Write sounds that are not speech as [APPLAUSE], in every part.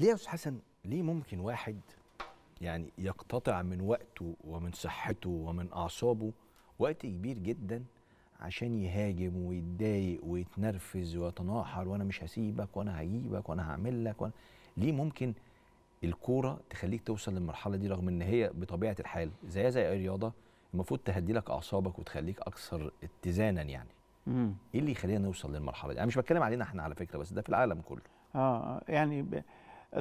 ليه يا استاذ حسن ليه ممكن واحد يعني يقتطع من وقته ومن صحته ومن اعصابه وقت كبير جدا عشان يهاجم ويتضايق ويتنرفز ويتناحر وانا مش هسيبك وانا هجيبك وانا هعمل لك وأنا... ليه ممكن الكوره تخليك توصل للمرحله دي رغم ان هي بطبيعه الحال زيها زي اي رياضه المفروض تهدي لك اعصابك وتخليك اكثر اتزانا يعني مم. ايه اللي يخلينا نوصل للمرحله دي انا مش بتكلم علينا احنا على فكره بس ده في العالم كله اه يعني ب...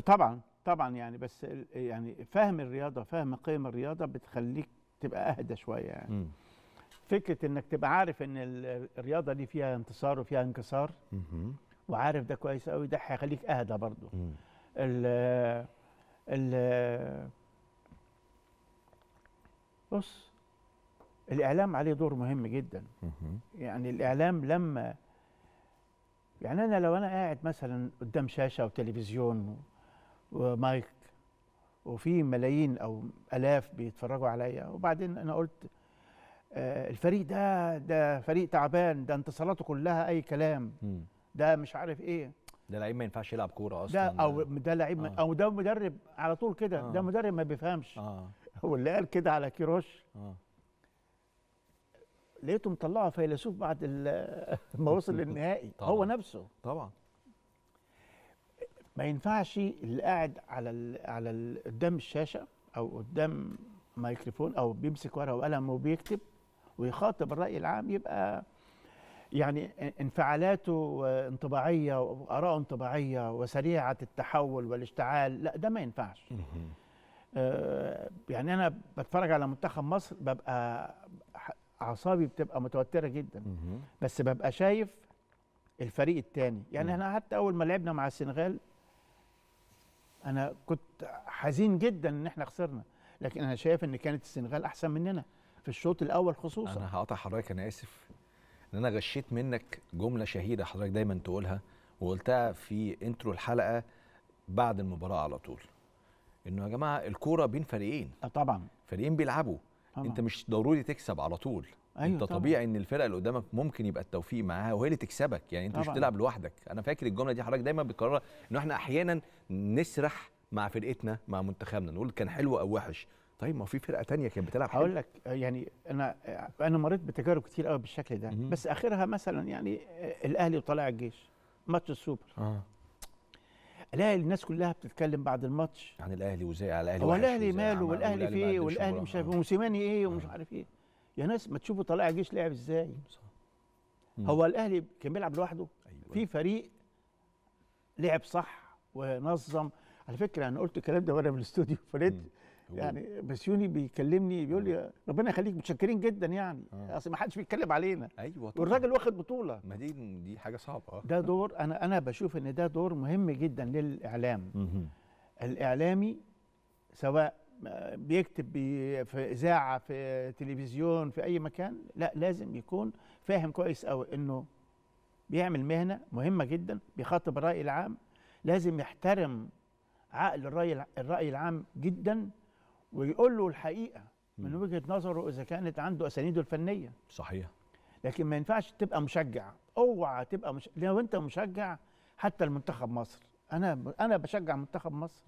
طبعا طبعا يعني بس يعني فهم الرياضه فهم قيم الرياضه بتخليك تبقى اهدى شويه يعني م. فكره انك تبقى عارف ان الرياضه دي فيها انتصار وفيها انكسار وعارف ده كويس قوي ده هيخليك اهدى برضه ال ال بص الاعلام عليه دور مهم جدا يعني الاعلام لما يعني انا لو انا قاعد مثلا قدام شاشه وتلفزيون ومايك وفي ملايين او الاف بيتفرجوا عليا وبعدين انا قلت آه، الفريق ده ده فريق تعبان ده انتصاراته كلها اي كلام ده مش عارف ايه ده لعيب ما ينفعش يلعب كوره اصلا ده او ده لعيب آه. او ده مدرب على طول كده آه. ده مدرب ما بيفهمش آه. هو [LAUGHS] اللي قال كده على كيروش آه. لقيته مطلعه فيلسوف بعد [LAUGHS] ما وصل [LAUGHS] للنهائي هو نفسه طبعا ما ينفعش اللي قاعد على الـ على الـ قدام الشاشه او قدام مايكروفون او بيمسك ورقه وقلم وبيكتب ويخاطب الراي العام يبقى يعني انفعالاته انطباعيه واراءه انطباعيه وسريعه التحول والاشتعال لا ده ما ينفعش آه يعني انا بتفرج على منتخب مصر ببقى اعصابي بتبقى متوتره جدا بس ببقى شايف الفريق الثاني يعني احنا حتى اول ما لعبنا مع السنغال انا كنت حزين جدا ان احنا خسرنا لكن انا شايف ان كانت السنغال احسن مننا في الشوط الاول خصوصا انا هقطع حضرتك انا اسف ان انا غشيت منك جمله شهيره حضرتك دايما تقولها وقلتها في انترو الحلقه بعد المباراه على طول انه يا جماعه الكوره بين فريقين آه، طبعا فريقين بيلعبوا طبعا. انت مش ضروري تكسب على طول أيوة انت طبيعي طبعا. ان الفرقه اللي قدامك ممكن يبقى التوفيق معاها وهي اللي تكسبك يعني انت طبعا. مش بتلعب لوحدك انا فاكر الجمله دي حضرتك دايما بتكررها ان احنا احيانا نسرح مع فرقتنا مع منتخبنا نقول كان حلو او وحش طيب ما في فرقه تانية كانت بتلعب حلو هقول لك يعني انا انا مريت بتجارب كتير قوي بالشكل ده بس اخرها مثلا يعني الاهلي وطلائع الجيش ماتش السوبر آه. الاقي الناس كلها بتتكلم بعد الماتش عن الاهلي وزي على الاهلي هو الاهلي ماله والاهلي في ايه والاهلي مش عارف موسيماني ايه ومش عارف ايه يا ناس ما تشوفوا طلائع جيش لعب ازاي هو الاهلي كان بيلعب لوحده أيوة. في فريق لعب صح ونظم على فكره انا قلت الكلام ده وانا في الاستوديو فريد يعني بسيوني بيكلمني بيقول لي ربنا يخليك متشكرين جدا يعني آه. اصل ما حدش بيتكلم علينا ايوه طبعا. والراجل واخد بطوله ما دي دي حاجه صعبه آه. ده دور انا انا بشوف ان ده دور مهم جدا للاعلام الاعلامي سواء بيكتب في اذاعه في تلفزيون في اي مكان لا لازم يكون فاهم كويس قوي انه بيعمل مهنه مهمه جدا بيخاطب الراي العام لازم يحترم عقل الراي الراي العام جدا ويقول له الحقيقه من وجهه نظره اذا كانت عنده اسانيده الفنيه صحيح لكن ما ينفعش تبقى مشجع اوعى تبقى مش... لو انت مشجع حتى المنتخب مصر انا انا بشجع منتخب مصر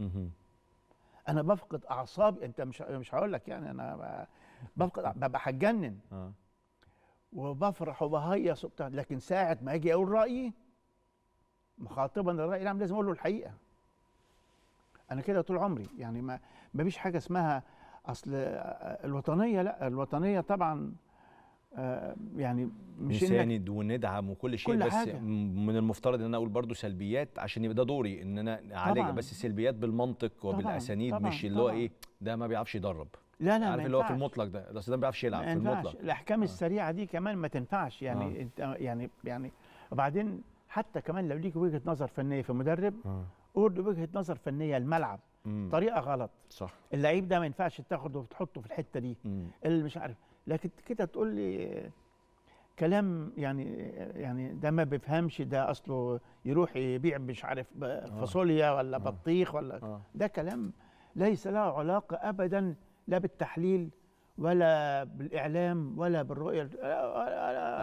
انا بفقد اعصابي انت مش مش هقول لك يعني انا بفقد ببقى هتجنن آه. وبفرح وبهيص وبتاع لكن ساعه ما اجي اقول رايي مخاطبا الراي العام لازم اقول له الحقيقه انا كده طول عمري يعني ما مفيش حاجه اسمها اصل الوطنيه لا الوطنيه طبعا آه، يعني مش نساند وندعم وكل شيء كل بس حاجة. من المفترض ان انا اقول برضو سلبيات عشان يبقى ده دوري ان انا اعالج بس السلبيات بالمنطق وبالاسانيد طبعًا مش اللي هو ايه ده ما بيعرفش يدرب لا لا عارف اللي هو في المطلق ده بس ده ما بيعرفش يلعب في المطلق الاحكام آه. السريعه دي كمان ما تنفعش يعني آه. انت يعني يعني وبعدين حتى كمان لو ليك وجهه نظر فنيه في مدرب آه. اورد وجهه نظر فنيه الملعب مم. طريقه غلط صح اللعيب ده ما ينفعش تاخده وتحطه في الحته دي مم. اللي مش عارف لكن كده تقول لي كلام يعني يعني ده ما بيفهمش ده اصله يروح يبيع مش عارف آه. فاصوليا ولا آه. بطيخ ولا آه. ده كلام ليس له علاقه ابدا لا بالتحليل ولا بالاعلام ولا بالرؤيه